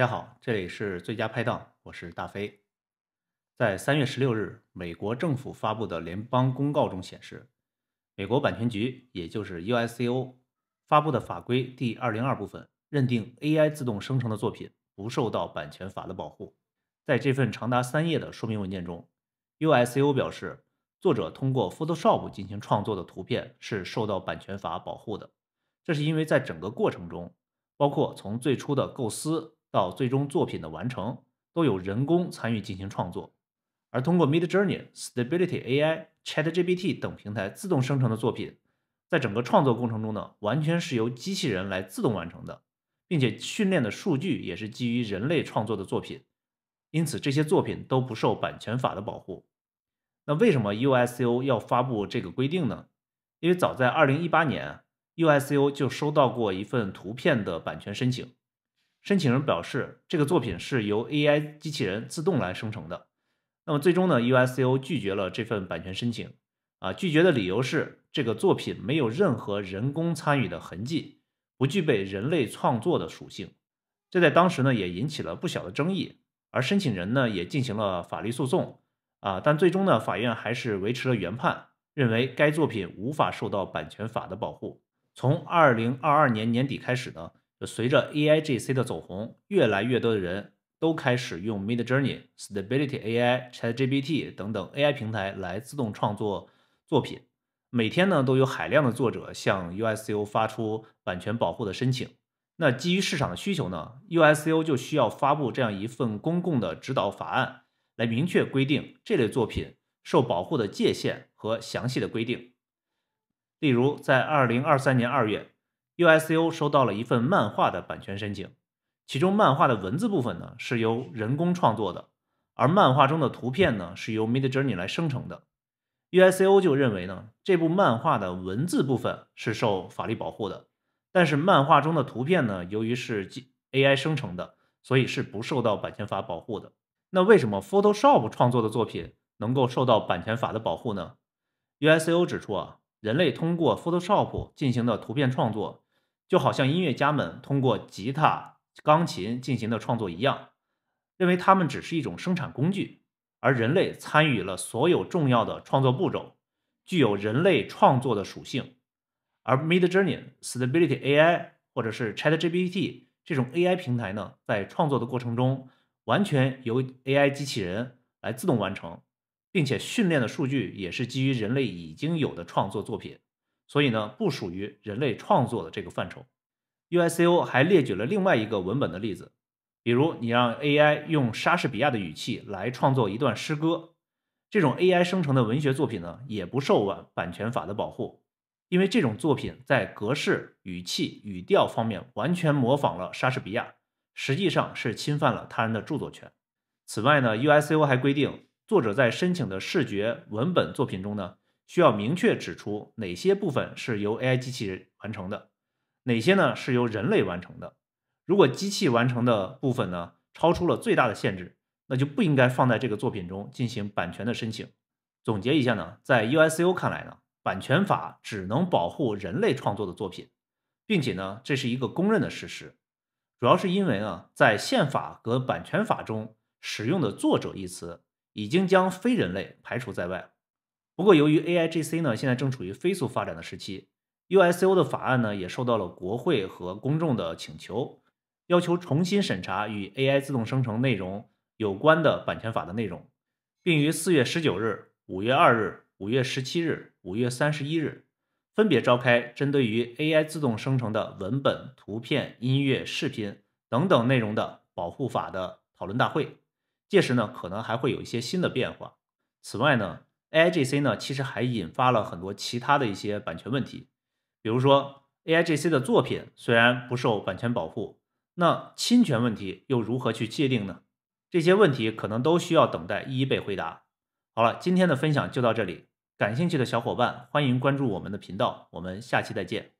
大家好，这里是最佳拍档，我是大飞。在三月十六日，美国政府发布的联邦公告中显示，美国版权局，也就是 USCO 发布的法规第二零二部分，认定 AI 自动生成的作品不受到版权法的保护。在这份长达三页的说明文件中，USCO 表示，作者通过 Photoshop 进行创作的图片是受到版权法保护的，这是因为在整个过程中，包括从最初的构思。到最终作品的完成，都有人工参与进行创作，而通过 MidJourney、Stability AI、ChatGPT 等平台自动生成的作品，在整个创作过程中呢，完全是由机器人来自动完成的，并且训练的数据也是基于人类创作的作品，因此这些作品都不受版权法的保护。那为什么 USO 要发布这个规定呢？因为早在2018年，USO 就收到过一份图片的版权申请。申请人表示，这个作品是由 AI 机器人自动来生成的。那么最终呢，USO 拒绝了这份版权申请。啊，拒绝的理由是这个作品没有任何人工参与的痕迹，不具备人类创作的属性。这在当时呢，也引起了不小的争议。而申请人呢，也进行了法律诉讼。啊，但最终呢，法院还是维持了原判，认为该作品无法受到版权法的保护。从二零二二年年底开始呢。随着 AIGC 的走红，越来越多的人都开始用 MidJourney、Stability AI、ChatGPT 等等 AI 平台来自动创作作品。每天呢，都有海量的作者向 USO 发出版权保护的申请。那基于市场的需求呢，USO 就需要发布这样一份公共的指导法案，来明确规定这类作品受保护的界限和详细的规定。例如，在二零二三年二月。USO 收到了一份漫画的版权申请，其中漫画的文字部分呢是由人工创作的，而漫画中的图片呢是由 Mid Journey 来生成的。USO 就认为呢，这部漫画的文字部分是受法律保护的，但是漫画中的图片呢，由于是 AI 生成的，所以是不受到版权法保护的。那为什么 Photoshop 创作的作品能够受到版权法的保护呢？USO 指出啊，人类通过 Photoshop 进行的图片创作。就好像音乐家们通过吉他、钢琴进行的创作一样，认为它们只是一种生产工具，而人类参与了所有重要的创作步骤，具有人类创作的属性。而 MidJourney、Stability AI 或者是 ChatGPT 这种 AI 平台呢，在创作的过程中完全由 AI 机器人来自动完成，并且训练的数据也是基于人类已经有的创作作品。所以呢，不属于人类创作的这个范畴。U.S.C.O 还列举了另外一个文本的例子，比如你让 A.I 用莎士比亚的语气来创作一段诗歌，这种 A.I 生成的文学作品呢，也不受版权法的保护，因为这种作品在格式、语气、语调方面完全模仿了莎士比亚，实际上是侵犯了他人的著作权。此外呢，U.S.C.O 还规定，作者在申请的视觉文本作品中呢。需要明确指出哪些部分是由 AI 机器人完成的，哪些呢是由人类完成的。如果机器完成的部分呢超出了最大的限制，那就不应该放在这个作品中进行版权的申请。总结一下呢，在 USO 看来呢，版权法只能保护人类创作的作品，并且呢这是一个公认的事实。主要是因为呢，在宪法和版权法中使用的“作者”一词已经将非人类排除在外。不过，由于 A I G C 呢现在正处于飞速发展的时期，U S O 的法案呢也受到了国会和公众的请求，要求重新审查与 A I 自动生成内容有关的版权法的内容，并于四月十九日、五月二日、五月十七日、五月三十一日分别召开针对于 A I 自动生成的文本、图片、音乐、视频等等内容的保护法的讨论大会。届时呢，可能还会有一些新的变化。此外呢。AIGC 呢，其实还引发了很多其他的一些版权问题，比如说 AIGC 的作品虽然不受版权保护，那侵权问题又如何去界定呢？这些问题可能都需要等待一一被回答。好了，今天的分享就到这里，感兴趣的小伙伴欢迎关注我们的频道，我们下期再见。